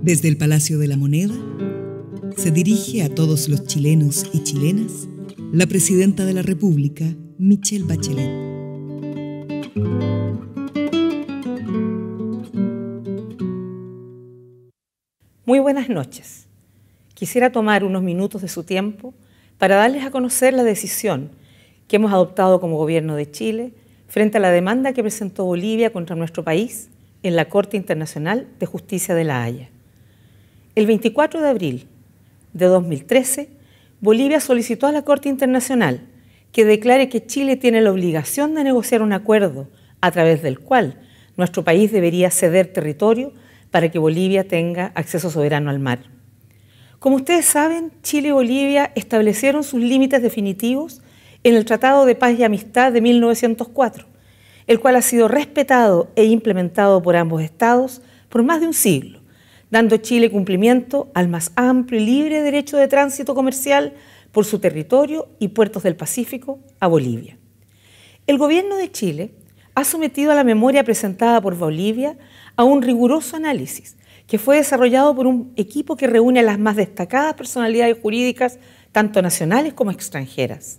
Desde el Palacio de la Moneda se dirige a todos los chilenos y chilenas la presidenta de la República, Michelle Bachelet. Muy buenas noches. Quisiera tomar unos minutos de su tiempo para darles a conocer la decisión que hemos adoptado como Gobierno de Chile frente a la demanda que presentó Bolivia contra nuestro país en la Corte Internacional de Justicia de La Haya. El 24 de abril de 2013, Bolivia solicitó a la Corte Internacional que declare que Chile tiene la obligación de negociar un acuerdo a través del cual nuestro país debería ceder territorio para que Bolivia tenga acceso soberano al mar. Como ustedes saben, Chile y Bolivia establecieron sus límites definitivos en el Tratado de Paz y Amistad de 1904, el cual ha sido respetado e implementado por ambos estados por más de un siglo, dando Chile cumplimiento al más amplio y libre derecho de tránsito comercial por su territorio y puertos del Pacífico a Bolivia. El gobierno de Chile ha sometido a la memoria presentada por Bolivia a un riguroso análisis que fue desarrollado por un equipo que reúne a las más destacadas personalidades jurídicas, tanto nacionales como extranjeras.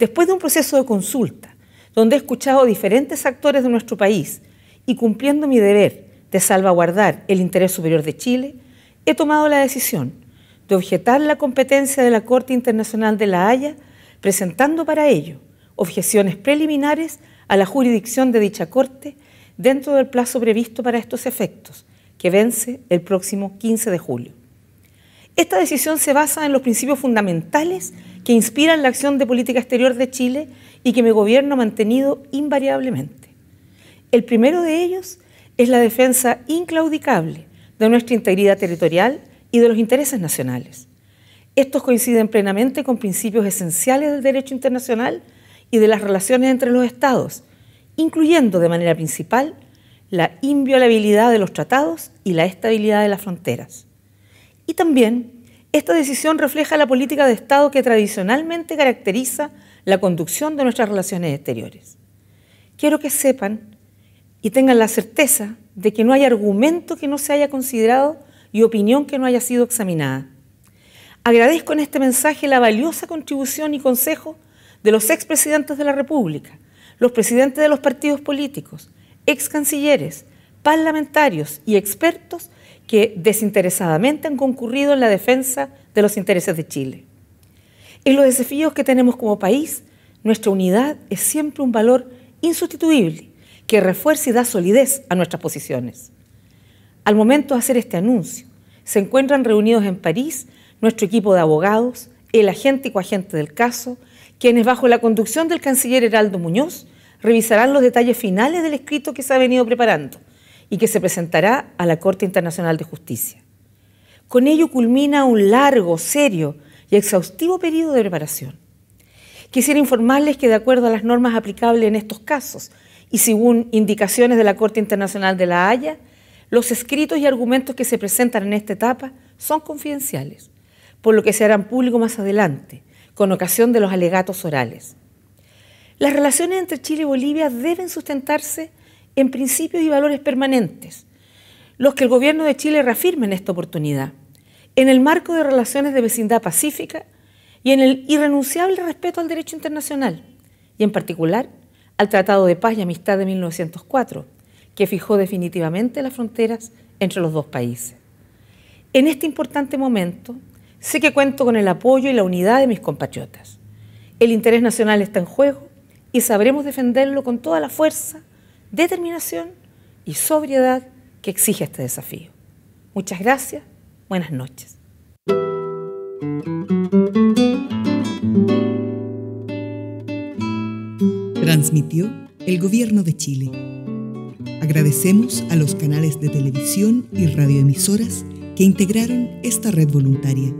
Después de un proceso de consulta, donde he escuchado a diferentes actores de nuestro país y cumpliendo mi deber de salvaguardar el interés superior de Chile, he tomado la decisión de objetar la competencia de la Corte Internacional de la Haya, presentando para ello objeciones preliminares a la jurisdicción de dicha Corte dentro del plazo previsto para estos efectos, que vence el próximo 15 de julio. Esta decisión se basa en los principios fundamentales que inspiran la acción de política exterior de Chile y que mi gobierno ha mantenido invariablemente. El primero de ellos es la defensa inclaudicable de nuestra integridad territorial y de los intereses nacionales. Estos coinciden plenamente con principios esenciales del derecho internacional y de las relaciones entre los Estados, incluyendo de manera principal la inviolabilidad de los tratados y la estabilidad de las fronteras. Y también, esta decisión refleja la política de Estado que tradicionalmente caracteriza la conducción de nuestras relaciones exteriores. Quiero que sepan y tengan la certeza de que no hay argumento que no se haya considerado y opinión que no haya sido examinada. Agradezco en este mensaje la valiosa contribución y consejo de los expresidentes de la República, los presidentes de los partidos políticos, ex cancilleres, parlamentarios y expertos que desinteresadamente han concurrido en la defensa de los intereses de Chile. En los desafíos que tenemos como país, nuestra unidad es siempre un valor insustituible que refuerza y da solidez a nuestras posiciones. Al momento de hacer este anuncio, se encuentran reunidos en París nuestro equipo de abogados, el agente y coagente del caso, quienes bajo la conducción del canciller Heraldo Muñoz revisarán los detalles finales del escrito que se ha venido preparando, y que se presentará a la Corte Internacional de Justicia. Con ello culmina un largo, serio y exhaustivo periodo de preparación. Quisiera informarles que de acuerdo a las normas aplicables en estos casos y según indicaciones de la Corte Internacional de la Haya, los escritos y argumentos que se presentan en esta etapa son confidenciales, por lo que se harán público más adelante, con ocasión de los alegatos orales. Las relaciones entre Chile y Bolivia deben sustentarse en principios y valores permanentes, los que el Gobierno de Chile reafirma en esta oportunidad, en el marco de relaciones de vecindad pacífica y en el irrenunciable respeto al derecho internacional, y en particular al Tratado de Paz y Amistad de 1904, que fijó definitivamente las fronteras entre los dos países. En este importante momento, sé que cuento con el apoyo y la unidad de mis compatriotas. El interés nacional está en juego y sabremos defenderlo con toda la fuerza determinación y sobriedad que exige este desafío. Muchas gracias, buenas noches. Transmitió el Gobierno de Chile. Agradecemos a los canales de televisión y radioemisoras que integraron esta red voluntaria.